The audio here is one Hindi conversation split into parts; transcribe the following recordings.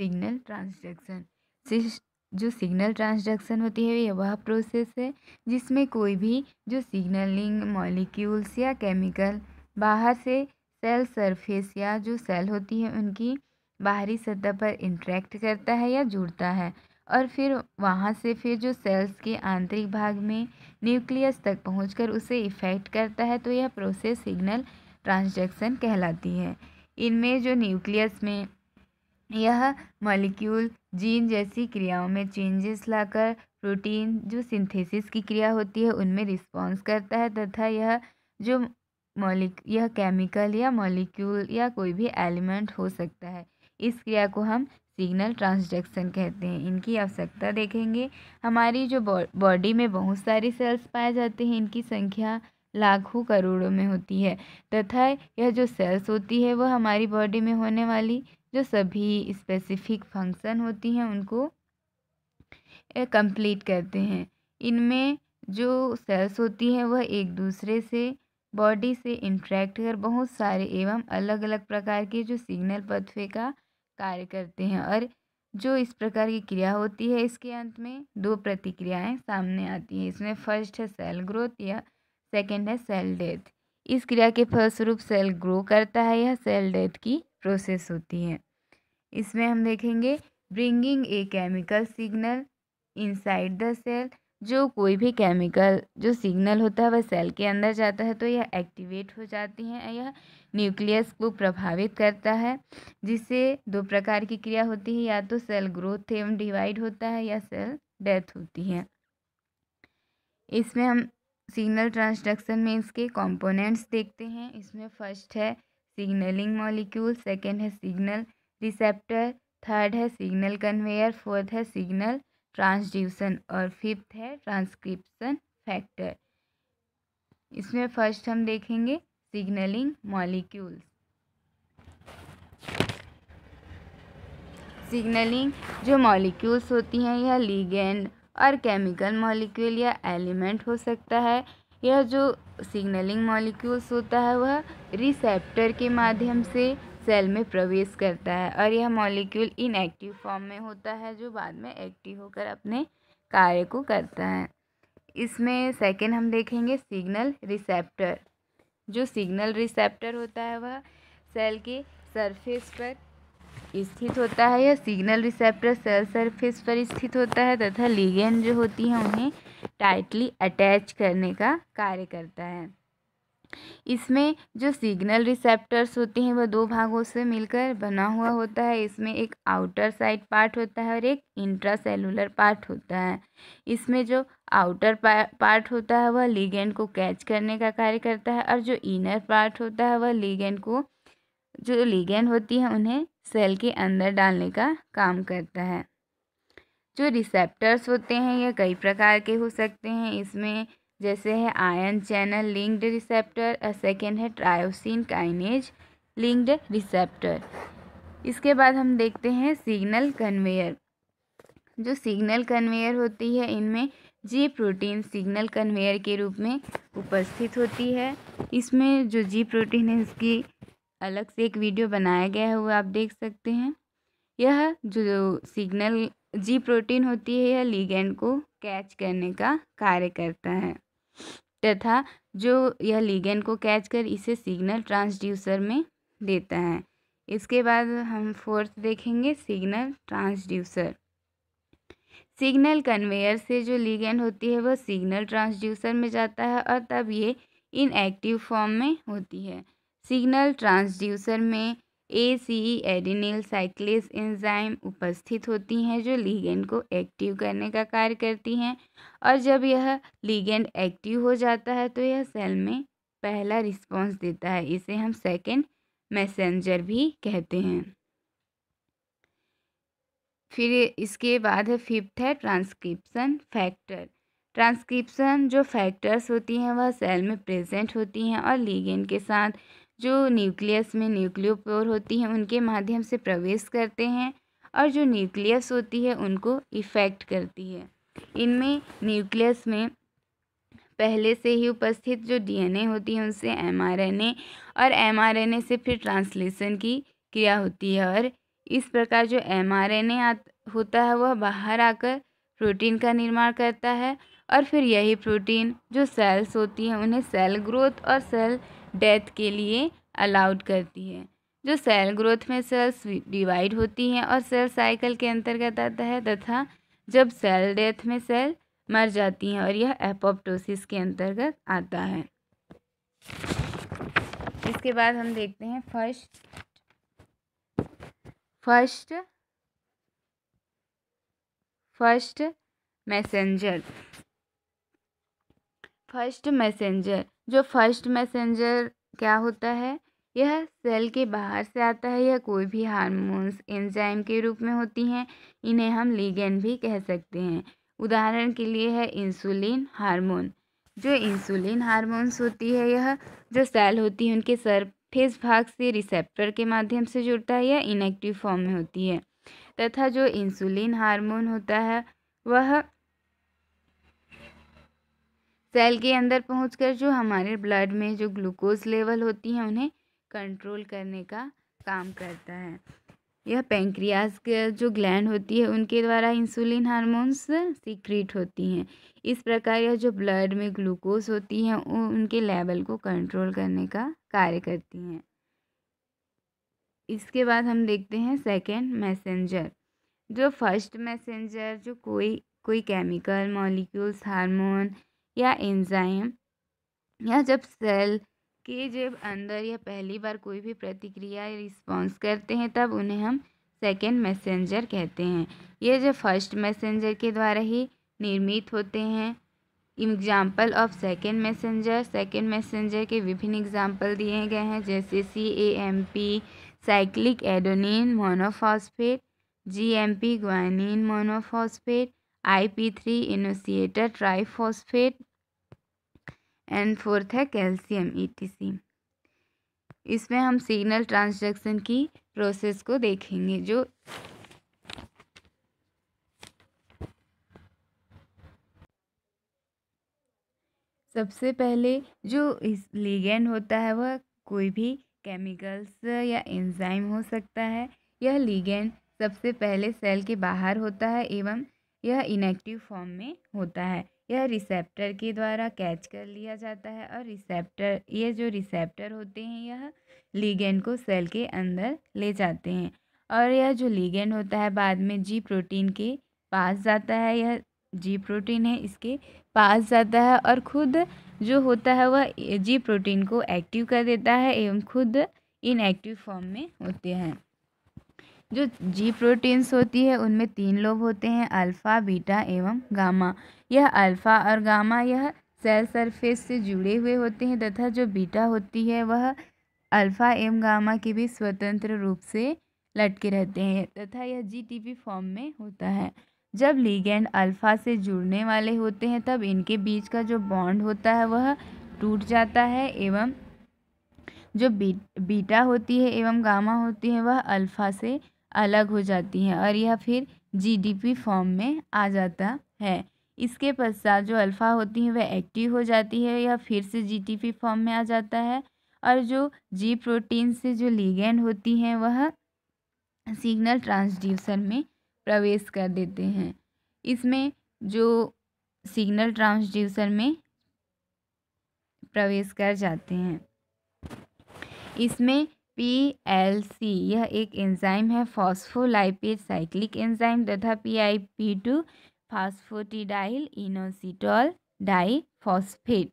सिग्नल ट्रांसडक्शन जो सिग्नल ट्रांसडक्शन होती है वह प्रोसेस है जिसमें कोई भी जो सिग्नलिंग मॉलिक्यूल्स या केमिकल बाहर से सेल सरफेस या जो सेल होती है उनकी बाहरी सतह पर इंट्रैक्ट करता है या जुड़ता है और फिर वहाँ से फिर जो सेल्स के आंतरिक भाग में न्यूक्लियस तक पहुँच उसे इफ़ेक्ट करता है तो यह प्रोसेस सिग्नल ट्रांसडक्शन कहलाती है इनमें जो न्यूक्लियस में यह मॉलिक्यूल जीन जैसी क्रियाओं में चेंजेस लाकर प्रोटीन जो सिंथेसिस की क्रिया होती है उनमें रिस्पॉन्स करता है तथा यह जो मॉलिक यह केमिकल या मॉलिक्यूल या कोई भी एलिमेंट हो सकता है इस क्रिया को हम सिग्नल ट्रांसडक्शन कहते हैं इनकी आवश्यकता देखेंगे हमारी जो बॉडी में बहुत सारी सेल्स पाए जाते हैं इनकी संख्या लाखों करोड़ों में होती है तथा यह जो सेल्स होती है वह हमारी बॉडी में होने वाली जो सभी स्पेसिफिक फंक्शन होती हैं उनको कंप्लीट करते हैं इनमें जो सेल्स होती हैं वह एक दूसरे से बॉडी से इंट्रैक्ट कर बहुत सारे एवं अलग अलग प्रकार के जो सिग्नल पथवे का कार्य करते हैं और जो इस प्रकार की क्रिया होती है इसके अंत में दो प्रतिक्रियाएं सामने आती हैं इसमें फर्स्ट है सेल ग्रोथ या सेकंड है सेल डेथ इस क्रिया के फलस्वरूप सेल ग्रो करता है यह सेल डेथ की प्रोसेस होती है इसमें हम देखेंगे bringing a chemical signal inside the cell जो कोई भी केमिकल जो सिग्नल होता है वह सेल के अंदर जाता है तो यह एक्टिवेट हो जाती हैं यह न्यूक्लियस को प्रभावित करता है जिससे दो प्रकार की क्रिया होती है या तो सेल ग्रोथ एवं डिवाइड होता है या सेल डेथ होती है इसमें हम सिग्नल ट्रांसडक्शन में इसके कंपोनेंट्स देखते हैं इसमें फर्स्ट है सिग्नलिंग मॉलिक्यूल सेकंड है सिग्नल रिसेप्टर थर्ड है सिग्नल कन्वेयर फोर्थ है सिग्नल ट्रांसड्यूसन और फिफ्थ है ट्रांसक्रिप्शन फैक्टर इसमें फर्स्ट हम देखेंगे सिग्नलिंग मॉलिक्यूल्स सिग्नलिंग जो मॉलिक्यूल्स होती हैं यह लीगेंड और केमिकल मॉलिक्यूल या एलिमेंट हो सकता है यह जो सिग्नलिंग मॉलिक्यूल्स होता है वह रिसेप्टर के माध्यम से सेल में प्रवेश करता है और यह मॉलिक्यूल इनएक्टिव फॉर्म में होता है जो बाद में एक्टिव होकर अपने कार्य को करता है इसमें सेकेंड हम देखेंगे सिग्नल रिसेप्टर जो सिग्नल रिसेप्टर होता है वह सेल के सरफेस पर स्थित होता है या सिग्नल रिसेप्टर सेल सरफेस पर स्थित होता है तथा लिगेंड जो होती है उन्हें टाइटली अटैच करने का कार्य करता है इसमें जो सिग्नल रिसेप्टर्स होते हैं वह दो भागों से मिलकर बना हुआ होता है इसमें एक आउटर साइड पार्ट होता है और एक इंट्रा सेलुलर पार्ट होता है इसमें जो आउटर पार्ट होता है वह लिगेंड को कैच करने का कार्य करता है और जो इनर पार्ट होता है वह लिगेंड को जो लिगेंड होती है उन्हें सेल के अंदर डालने का काम करता है जो रिसेप्टर्स होते हैं ये कई प्रकार के हो सकते हैं इसमें जैसे है आयन चैनल लिंक्ड रिसेप्टर और सेकेंड है ट्रायोसिन काइनेज लिंक्ड रिसेप्टर इसके बाद हम देखते हैं सिग्नल कन्वेयर जो सिग्नल कन्वेयर होती है इनमें जी प्रोटीन सिग्नल कन्वेयर के रूप में उपस्थित होती है इसमें जो जी प्रोटीन है इसकी अलग से एक वीडियो बनाया गया है वो आप देख सकते हैं यह जो सिग्नल जी प्रोटीन होती है यह लीगेंड को कैच करने का कार्य करता है तथा जो यह लीगेंड को कैच कर इसे सिग्नल ट्रांसड्यूसर में देता है इसके बाद हम फोर्थ देखेंगे सिग्नल ट्रांसड्यूसर सिग्नल कन्वेयर से जो लीगेंड होती है वह सिग्नल ट्रांसड्यूसर में जाता है और तब ये इनएक्टिव फॉर्म में होती है सिग्नल ट्रांसड्यूसर में ए सी एडिनिल साइक्लिस एंजाइम उपस्थित होती हैं जो लीगेंड को एक्टिव करने का कार्य करती हैं और जब यह लीगेंड एक्टिव हो जाता है तो यह सेल में पहला रिस्पांस देता है इसे हम सेकंड मैसेंजर भी कहते हैं फिर इसके बाद है फिफ्थ है ट्रांसक्रिप्शन फैक्टर ट्रांसक्रिप्शन जो फैक्टर्स होती हैं वह सेल में प्रेजेंट होती हैं और लीगेंड के साथ जो न्यूक्लियस में न्यूक्लियोपोर होती हैं उनके माध्यम से प्रवेश करते हैं और जो न्यूक्लियस होती है उनको इफ़ेक्ट करती है इनमें न्यूक्लियस में पहले से ही उपस्थित जो डीएनए होती है उनसे एमआरएनए और एमआरएनए से फिर ट्रांसलेशन की क्रिया होती है और इस प्रकार जो एमआरएनए होता है वह बाहर आकर प्रोटीन का निर्माण करता है और फिर यही प्रोटीन जो सेल्स होती हैं उन्हें सेल ग्रोथ और सेल डेथ के लिए अलाउड करती है जो सेल ग्रोथ में सेल्स डिवाइड होती हैं और सेल साइकिल के अंतर्गत आता है तथा जब सेल डेथ में सेल मर जाती हैं और यह एपोप्टोसिस के अंतर्गत आता है इसके बाद हम देखते हैं first first first messenger first messenger जो फर्स्ट मैसेंजर क्या होता है यह सेल के बाहर से आता है यह कोई भी हार्मोन्स एंजाइम के रूप में होती हैं इन्हें हम लीगेंड भी कह सकते हैं उदाहरण के लिए है इंसुलिन हार्मोन जो इंसुलिन हार्मोन्स होती है यह जो सेल होती है उनके सरफेस भाग से रिसेप्टर के माध्यम से जुड़ता है या इनएक्टिव फॉर्म में होती है तथा जो इंसुलिन हार्मोन होता है वह सेल के अंदर पहुंचकर जो हमारे ब्लड में जो ग्लूकोज लेवल होती हैं उन्हें कंट्रोल करने का काम करता है यह पेंक्रियाज के जो ग्लैंड होती है उनके द्वारा इंसुलिन हार्मोन्स सीक्रेट होती हैं इस प्रकार यह जो ब्लड में ग्लूकोज होती हैं उनके लेवल को कंट्रोल करने का कार्य करती हैं इसके बाद हम देखते हैं सेकेंड मैसेंजर जो फर्स्ट मैसेंजर जो कोई कोई केमिकल मॉलिक्यूल्स हार्मोन या एंजाइम या जब सेल के जब अंदर या पहली बार कोई भी प्रतिक्रिया या रिस्पॉन्स करते हैं तब उन्हें हम सेकेंड मैसेंजर कहते हैं ये जो फर्स्ट मैसेंजर के द्वारा ही निर्मित होते हैं example of second messenger second messenger के विभिन्न एग्जाम्पल दिए गए हैं जैसे C A M P cyclic adenosine monophosphate G M P guanine monophosphate I P three inositol triphosphate and fourth है कैल्शियम ईटीसी e इसमें हम सिग्नल ट्रांसडक्शन की प्रोसेस को देखेंगे जो सबसे पहले जो इस लीगेंड होता है वह कोई भी केमिकल्स या एंजाइम हो सकता है यह लीगेंड सबसे पहले सेल के बाहर होता है एवं यह इनएक्टिव फॉर्म में होता है यह रिसेप्टर के द्वारा कैच कर लिया जाता है और रिसेप्टर ये जो रिसेप्टर होते हैं यह लीगेंड को सेल के अंदर ले जाते हैं और यह जो लीगेंड होता है बाद में जी प्रोटीन के पास जाता है यह जी प्रोटीन है इसके पास जाता है और खुद जो होता है वह जी प्रोटीन को एक्टिव कर देता है एवं खुद इनएक्टिव फॉर्म में होते हैं जो जी प्रोटीन्स होती है उनमें तीन लोब होते हैं अल्फ़ा बीटा एवं गामा यह अल्फ़ा और गामा यह सेल सरफेस से जुड़े हुए होते हैं तथा जो बीटा होती है वह अल्फ़ा एवं गामा के भी स्वतंत्र रूप से लटके रहते हैं तथा यह जी फॉर्म में होता है जब लीगेंड अल्फ़ा से जुड़ने वाले होते हैं तब इनके बीच का जो बॉन्ड होता है वह टूट जाता है एवं जो बी, बीटा होती है एवं गामा होती है वह अल्फ़ा से अलग हो जाती हैं और यह फिर जीडीपी फॉर्म में आ जाता है इसके पश्चात जो अल्फ़ा होती हैं वह एक्टिव हो जाती है यह फिर से जीटीपी फॉर्म में आ जाता है और जो जी प्रोटीन से जो लीगेंड होती हैं वह सिग्नल ट्रांसड्यूसर में प्रवेश कर देते हैं इसमें जो सिग्नल ट्रांसड्यूसर में प्रवेश कर जाते हैं इसमें पी एल सी यह एक एंजाइम है फॉस्फोलाइपेज साइक्लिक एंजाइम तथा P I P two phosphatidyl inositol di phosphate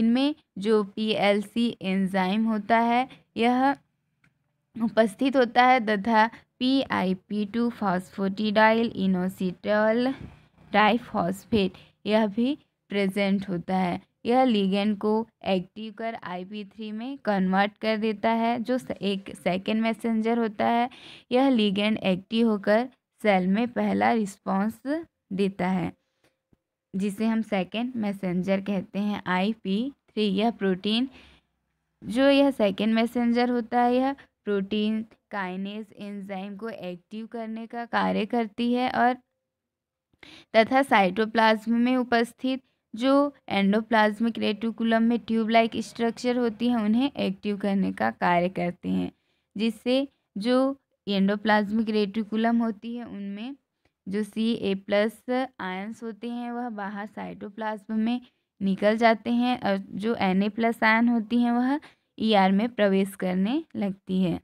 इनमें जो पी एल सी एंजाइम होता है यह उपस्थित होता है तथा P I P two phosphatidyl inositol di phosphate यह भी प्रेजेंट होता है यह लिगेंड को एक्टिव कर आई थ्री में कन्वर्ट कर देता है जो एक सेकेंड मैसेंजर होता है यह लिगेंड एक्टिव होकर सेल में पहला रिस्पॉन्स देता है जिसे हम सेकेंड मैसेंजर कहते हैं आई पी थ्री यह प्रोटीन जो यह सेकेंड मैसेंजर होता है यह प्रोटीन काइनेस एंजाइम को एक्टिव करने का कार्य करती है और तथा साइटोप्लाज्म में उपस्थित जो एंडोप्लाज्मिक रेटिकुलम में ट्यूब लाइक स्ट्रक्चर होती है उन्हें एक्टिव करने का कार्य करते हैं जिससे जो एंडोप्लाज्मिक रेटिकुलम होती है उनमें जो सी ए प्लस आयन्स होते हैं वह बाहर साइटोप्लाज्म में निकल जाते हैं और जो एन ए प्लस आयन होती हैं वह ई e आर में प्रवेश करने लगती है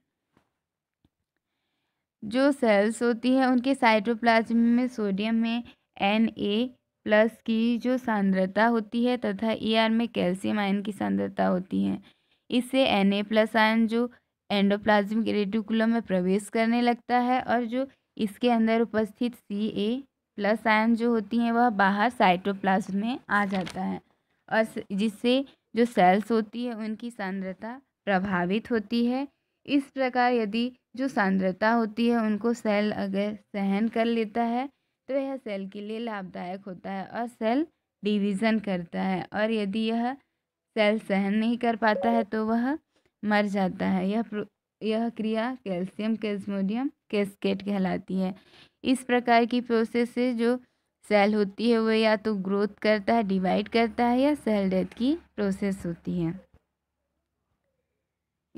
जो सेल्स होती हैं उनके साइटोप्लाज्म में सोडियम में एन ए प्लस की जो सांद्रता होती है तथा ई e ER में कैल्शियम आयन की सांद्रता होती है इससे एन ए प्लस आयन जो एंडोप्लाज्मिक रेटिकुलम में प्रवेश करने लगता है और जो इसके अंदर उपस्थित सी ए प्लस आयन जो होती हैं वह बाहर साइटोप्लाज्म में आ जाता है और जिससे जो सेल्स होती है उनकी सांद्रता प्रभावित होती है इस प्रकार यदि जो सांद्रता होती है उनको सेल अगर सहन कर लेता है तो यह सेल के लिए लाभदायक होता है और सेल डिवीज़न करता है और यदि यह सेल सहन नहीं कर पाता है तो वह मर जाता है यह यह क्रिया कैल्शियम कैल्समोडियम कैस्केट कहलाती है इस प्रकार की प्रोसेस से जो सेल होती है वह या तो ग्रोथ करता है डिवाइड करता है या सेल डेथ की प्रोसेस होती है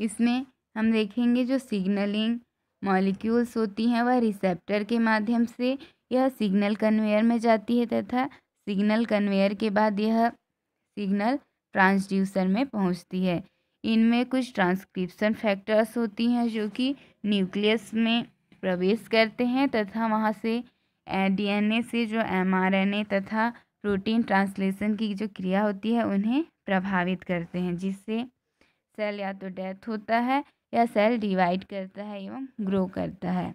इसमें हम देखेंगे जो सिग्नलिंग मॉलिक्यूल्स होती हैं वह रिसेप्टर के माध्यम से यह सिग्नल कन्वेयर में जाती है तथा सिग्नल कन्वेयर के बाद यह सिग्नल ट्रांसड्यूसर में पहुंचती है इनमें कुछ ट्रांसक्रिप्शन फैक्टर्स होती हैं जो कि न्यूक्लियस में प्रवेश करते हैं तथा वहाँ से डीएनए से जो एमआरएनए तथा प्रोटीन ट्रांसलेशन की जो क्रिया होती है उन्हें प्रभावित करते हैं जिससे सेल या तो डेथ होता है या सेल डिवाइड करता है एवं ग्रो करता है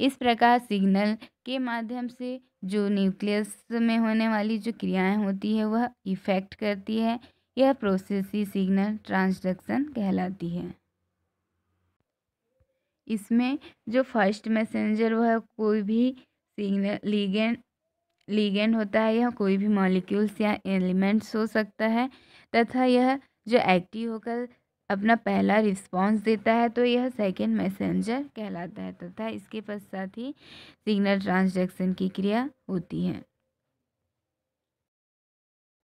इस प्रकार सिग्नल के माध्यम से जो न्यूक्लियस में होने वाली जो क्रियाएं होती है वह इफ़ेक्ट करती है यह प्रोसेस ही सिग्नल ट्रांसडक्शन कहलाती है इसमें जो फर्स्ट मैसेंजर वह कोई भी सिग्नल लीगेंड लीगेंड होता है यह कोई भी मॉलिक्यूल्स या एलिमेंट्स हो सकता है तथा यह जो एक्टिव होकर अपना पहला रिस्पांस देता है तो यह सेकेंड मैसेंजर कहलाता है तथा इसके पश्चात ही सिग्नल ट्रांसजेक्शन की क्रिया होती है